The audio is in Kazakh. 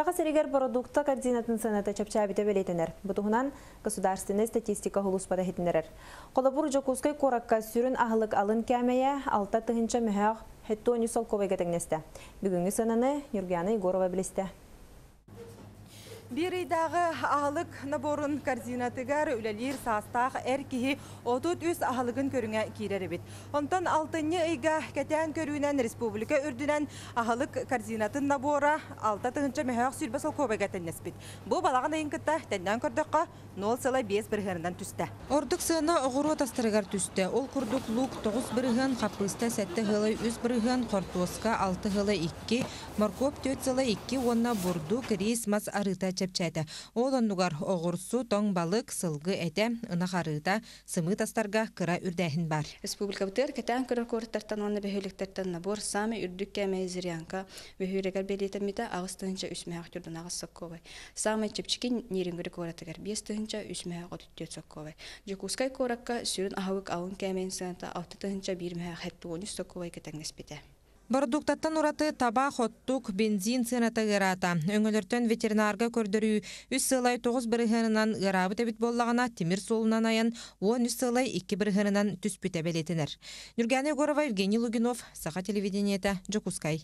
Саға продукты координатын сынаты чапчабиті бөлетінер. Бұтығынан государственный статистика ғылыс падахетінерер. Қолабур жокузгай коракка сүрін ағылық алын кәмея алта тұхынша мүхәғ хеттони солковай кәтіңнесті. Бүгінгі сынаны Нюргияны Егорова білесті. Бирейдағы ағылық наборын корзинатығар үләлер састақ әркіхи 33 ағылығын көріңе кейрері бет. Онтан алтынны ұйға кәтән көріңен республика үрдінен ағылық координатын набора 6 тұғынша мәхәқ сүрбәсіл көбәге тәнес бет. Бұл балаған айын кітті тәнден көрдіққа 0,5 бірғырынан түсті. Ордық сыны ұғыру тастырығар түсті. Ол күрдік лук 9 бірғын, қапыста сәтті ғылы 3 бірғын, қортуысқа 6 ғылы 2, моркоп 4 ғылы 2, онна бұрду, крейс, мас арыта чепчәтте. Олон нугар огырсу тоң балык сылгы әте, ынахарыта сымы тастарга кыра үрдәһин бар. Республика бүтәр кетән кыра кортартан аны бәһәлектәрдән набор самы үрдүккә мәйзрянка бәһәлегәр белетә мидә агыстынча үсмәх төрдән агыссакова. Самы чепчкә нирин бер кортартагар бестынча үсмәх гөтт төсакова. 6-нча бермәх Бұрдықтаттан ұраты таба хоттук бензин цената ғырата. Өңөлөртөн ветеринарга көрдөрүү 3 сылай 9 бірігінінан ғырабы тәбіт боллағына темір солынан аян 13 сылай 2 бірігінінан түспіт әбелетінер. Нүргені Горова, Евгений Лугинов, Саха телевидениеті, Джокускай.